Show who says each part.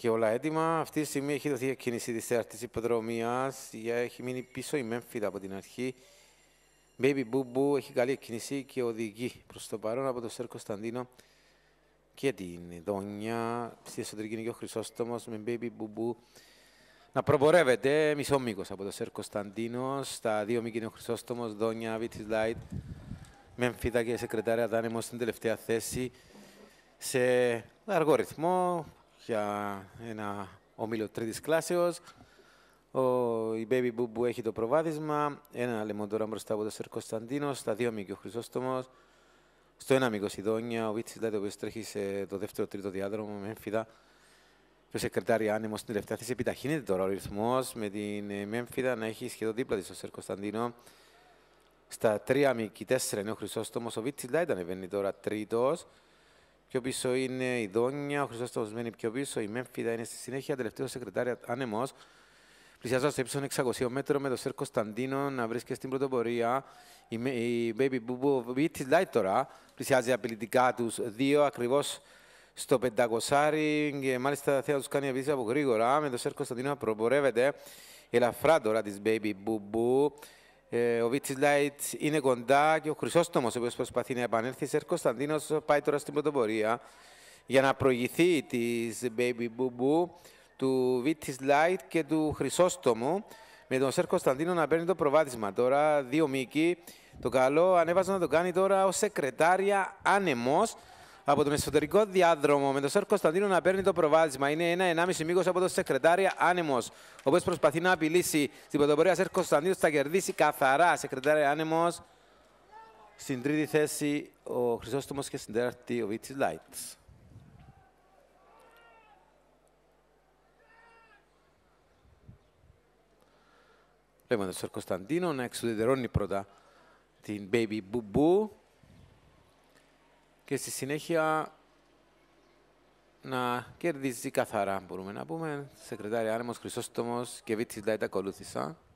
Speaker 1: και όλα έτοιμα. Αυτή τη στιγμή έχει δοθεί η κίνηση της τη υποδρομία. Έχει μείνει πίσω η Μέμφυδα από την αρχή. Baby Μπούμπου έχει καλή κίνηση και οδηγεί προς το παρόν από το Σερ Κωνσταντίνο και την Δόνια. Στη εσωτερική είναι και ο Χρυσότομο, με Baby Μπούμπου να προπορεύεται μισό μήκος από το Σερ Κωνσταντίνο. Στα δύο μήκη είναι ο Χρυσόστομος, Δόνια, Βίτσι Λάιτ. Μέμφυδα και η Σεκρετάρια δάνεμο στην τελευταία θέση σε αργό ρυθμό για ένα ομίλο τρίτης κλάσεως. Ο, η Baby Boo έχει το προβάδισμα. Ένα λεμοντόρα μπροστά από τον Σερ Κωνσταντίνο. Στα δύο μήκη ο Χρυσόστομος. Στο ένα μήκος η Δόνια. Ο Βίτσι Λάιτ, ο οποίος τρέχει σε το δεύτερο τρίτο διάδρομο με έμφυδα. Το σεκρετάρι άνεμος στην τελευταία θέση επιταχύνεται τώρα ο ρυθμός με την ε, Μέμφυδα να έχει σχεδόν δίπλα της ο Σερ Κωνσταντίνο. Στα τρία μήκη, τέσσερα είναι ο Χρυσόστομος. Ο Βίτσιλτα ήταν τώρα τρίτος. Πιο πίσω είναι η Δόνια, ο Χρυσόστομο μένει πιο πίσω. Η Μέμφυδα είναι στη συνέχεια. Τελευταίο σεκρετάρια άνεμο. Πλησιάζω στο ύψο 600 μέτρο με το Σερ Κωνσταντίνο να βρίσκεται στην πρωτοπορία. Η, η Baby Boo Beat is Light τώρα πλησιάζει απειλητικά τους δύο ακριβώς στο πεντακοσάρι και μάλιστα θα τους κάνει απειλήσει από γρήγορα. Με το Σερ Κωνσταντίνο προπορεύεται ελαφρά τώρα της Baby Boo Boo. Ε, ο Βίτσι Λάιτ είναι κοντά και ο Χρυσότομο, ο οποίος προσπαθεί να επανέλθει. Σερ Κωνσταντίνος πάει τώρα στην πρωτοπορία για να προηγηθεί της Baby Boo Boo του Βίτσι Λάιτ και του Χρυσότομου. Με τον Σερ Κωνσταντίνο να παίρνει το προβάδισμα τώρα. Δύο μήκη. Το καλό ανέβαζε να το κάνει τώρα ο Σεκρετάρια άνεμος από τον εσωτερικό διάδρομο με τον Σερ Κωνσταντίνο να παίρνει το προβάδισμα. Είναι ένα ενάμιση μήκος από τον Σεκρετάρια Άνεμος. Ο προσπαθεί να απειλήσει την πρωτοπορία Σερ Κωνσταντίνος. Θα κερδίσει καθαρά Σεκρετάρια Άνεμος. Στην τρίτη θέση ο Χρυσόστομος και στην τέταρτη ο Βίτσι Λάιτς. Βλέπουμε τον Σερ Κωνσταντίνο να εξουδετερώνει πρώτα την Baby Boo Boo και στη συνέχεια να κερδίζει καθαρά, μπορούμε να πούμε. Σεκρετάρια Άνεμος Χρυσόστομος και Βίτης τα ακολούθησα.